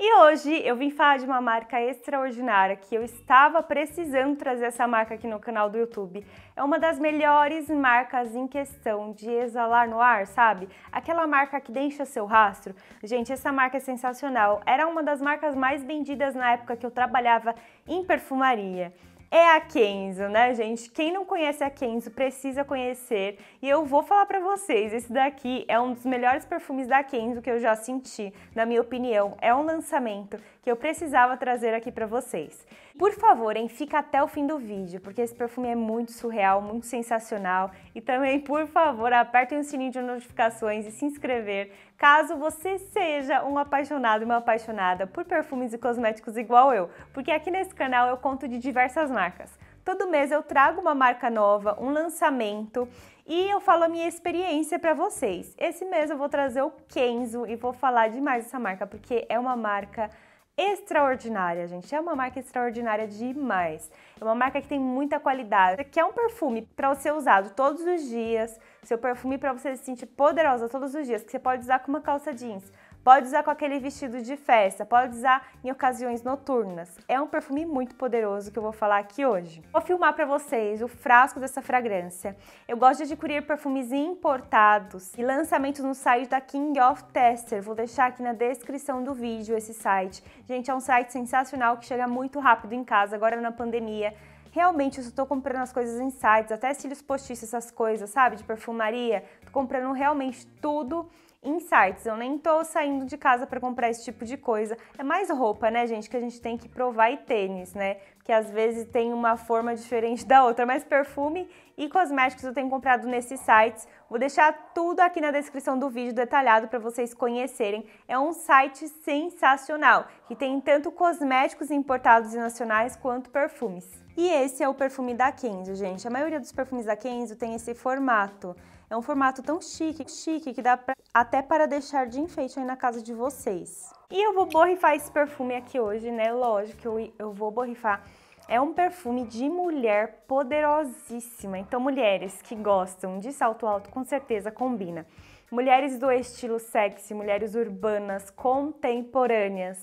E hoje eu vim falar de uma marca extraordinária que eu estava precisando trazer essa marca aqui no canal do YouTube. É uma das melhores marcas em questão de exalar no ar, sabe? Aquela marca que deixa seu rastro. Gente, essa marca é sensacional. Era uma das marcas mais vendidas na época que eu trabalhava em perfumaria é a Kenzo, né, gente? Quem não conhece a Kenzo precisa conhecer. E eu vou falar para vocês, esse daqui é um dos melhores perfumes da Kenzo que eu já senti, na minha opinião. É um lançamento que eu precisava trazer aqui para vocês. Por favor, hein, fica até o fim do vídeo, porque esse perfume é muito surreal, muito sensacional. E também, por favor, apertem o sininho de notificações e se inscrever caso você seja um apaixonado e uma apaixonada por perfumes e cosméticos igual eu, porque aqui nesse canal eu conto de diversas marcas. Todo mês eu trago uma marca nova, um lançamento e eu falo a minha experiência para vocês. Esse mês eu vou trazer o Kenzo e vou falar demais dessa marca porque é uma marca extraordinária, gente. É uma marca extraordinária demais. É uma marca que tem muita qualidade, que é um perfume para você usado todos os dias, seu perfume para você se sentir poderosa todos os dias, que você pode usar com uma calça jeans Pode usar com aquele vestido de festa, pode usar em ocasiões noturnas. É um perfume muito poderoso que eu vou falar aqui hoje. Vou filmar para vocês o frasco dessa fragrância. Eu gosto de adquirir perfumes importados e lançamentos no site da King of Tester. Vou deixar aqui na descrição do vídeo esse site. Gente, é um site sensacional que chega muito rápido em casa, agora na pandemia. Realmente, eu estou comprando as coisas em sites, até cílios postiços, essas coisas, sabe? De perfumaria. Tô comprando realmente tudo Insights, eu nem tô saindo de casa para comprar esse tipo de coisa. É mais roupa, né, gente, que a gente tem que provar e tênis, né? Que às vezes tem uma forma diferente da outra, mas perfume e cosméticos eu tenho comprado nesses sites. Vou deixar tudo aqui na descrição do vídeo detalhado para vocês conhecerem. É um site sensacional, que tem tanto cosméticos importados e nacionais quanto perfumes. E esse é o perfume da Kenzo, gente. A maioria dos perfumes da Kenzo tem esse formato. É um formato tão chique, chique, que dá pra, até para deixar de enfeite aí na casa de vocês. E eu vou borrifar esse perfume aqui hoje, né? Lógico que eu, eu vou borrifar. É um perfume de mulher poderosíssima. Então, mulheres que gostam de salto alto, com certeza combina. Mulheres do estilo sexy, mulheres urbanas, contemporâneas.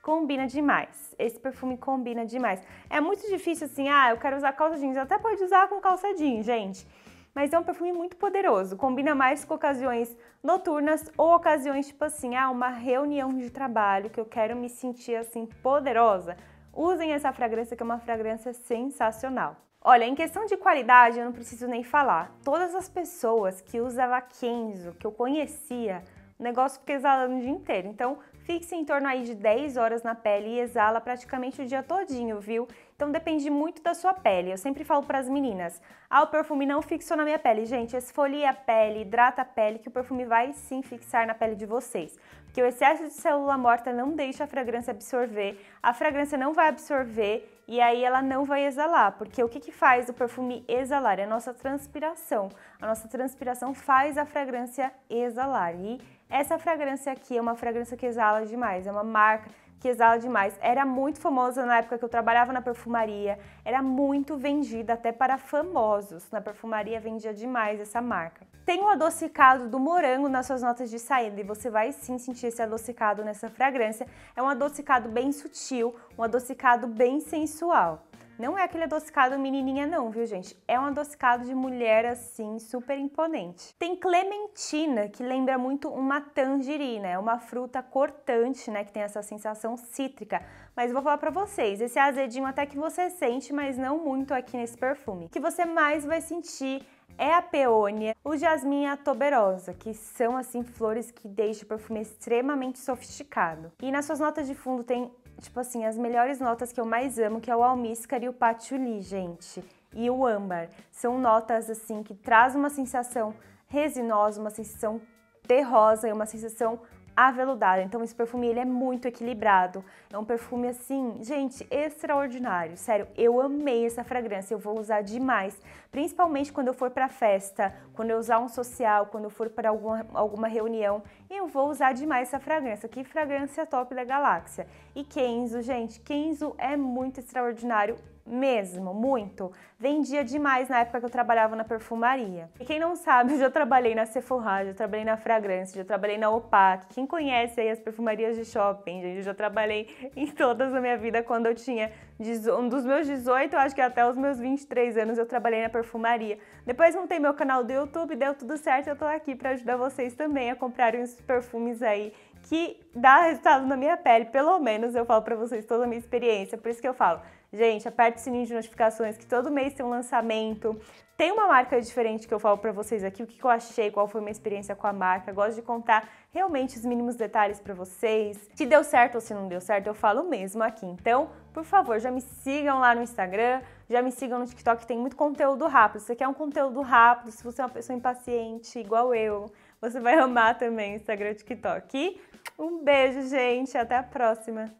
Combina demais. Esse perfume combina demais. É muito difícil assim, ah, eu quero usar calça jeans. Até pode usar com calça jeans, gente mas é um perfume muito poderoso. Combina mais com ocasiões noturnas ou ocasiões tipo assim, ah, uma reunião de trabalho que eu quero me sentir assim poderosa. Usem essa fragrância que é uma fragrância sensacional. Olha, em questão de qualidade, eu não preciso nem falar. Todas as pessoas que usavam Kenzo, que eu conhecia, o negócio fica exalando o dia inteiro. Então, fixe em torno aí de 10 horas na pele e exala praticamente o dia todinho, viu? Então depende muito da sua pele. Eu sempre falo para as meninas: ah, o perfume não fixou na minha pele. Gente, esfolia a pele, hidrata a pele, que o perfume vai sim fixar na pele de vocês. Porque o excesso de célula morta não deixa a fragrância absorver, a fragrância não vai absorver e aí ela não vai exalar, porque o que, que faz o perfume exalar? É a nossa transpiração. A nossa transpiração faz a fragrância exalar. E essa fragrância aqui é uma fragrância que exala demais, é uma marca que exala demais. Era muito famosa na época que eu trabalhava na perfumaria, era muito vendida até para famosos. Na perfumaria vendia demais essa marca. Tem o adocicado do morango nas suas notas de saída e você vai sim sentir esse adocicado nessa fragrância. É um adocicado bem sutil, um adocicado bem sensual. Não é aquele adocicado menininha não, viu gente? É um adocicado de mulher assim, super imponente. Tem clementina, que lembra muito uma tangerina, é uma fruta cortante, né, que tem essa sensação cítrica. Mas vou falar pra vocês, esse azedinho até que você sente, mas não muito aqui nesse perfume. O que você mais vai sentir é a peônia, o jasmim e a toberosa, que são assim flores que deixam o perfume extremamente sofisticado. E nas suas notas de fundo tem tipo assim, as melhores notas que eu mais amo, que é o almíscar e o patchouli, gente, e o âmbar. São notas assim que traz uma sensação resinosa, uma sensação terrosa e uma sensação aveludado. Então esse perfume ele é muito equilibrado. É um perfume assim, gente, extraordinário. Sério, eu amei essa fragrância, eu vou usar demais, principalmente quando eu for para festa, quando eu usar um social, quando eu for para alguma, alguma reunião, eu vou usar demais essa fragrância. Que fragrância top da galáxia. E Kenzo, gente, Kenzo é muito extraordinário mesmo, muito. Vendia demais na época que eu trabalhava na perfumaria. E quem não sabe, eu já trabalhei na Sephora, já trabalhei na Fragrância, já trabalhei na Opac. Quem conhece aí as perfumarias de shopping, gente, eu já trabalhei em todas na minha vida quando eu tinha um dos meus 18, acho que até os meus 23 anos eu trabalhei na perfumaria. Depois montei meu canal do YouTube, deu tudo certo, eu tô aqui para ajudar vocês também a comprarem os perfumes aí que dá resultado na minha pele, pelo menos eu falo para vocês toda a minha experiência. Por isso que eu falo, gente, aperte o sininho de notificações que todo mês tem um lançamento. Tem uma marca diferente que eu falo para vocês aqui, o que eu achei, qual foi minha experiência com a marca. gosto de contar realmente os mínimos detalhes para vocês. Se deu certo ou se não deu certo, eu falo mesmo aqui. Então, por favor, já me sigam lá no Instagram, já me sigam no TikTok, tem muito conteúdo rápido. Se você quer um conteúdo rápido, se você é uma pessoa impaciente igual eu, você vai amar também Instagram e TikTok. um beijo, gente. Até a próxima.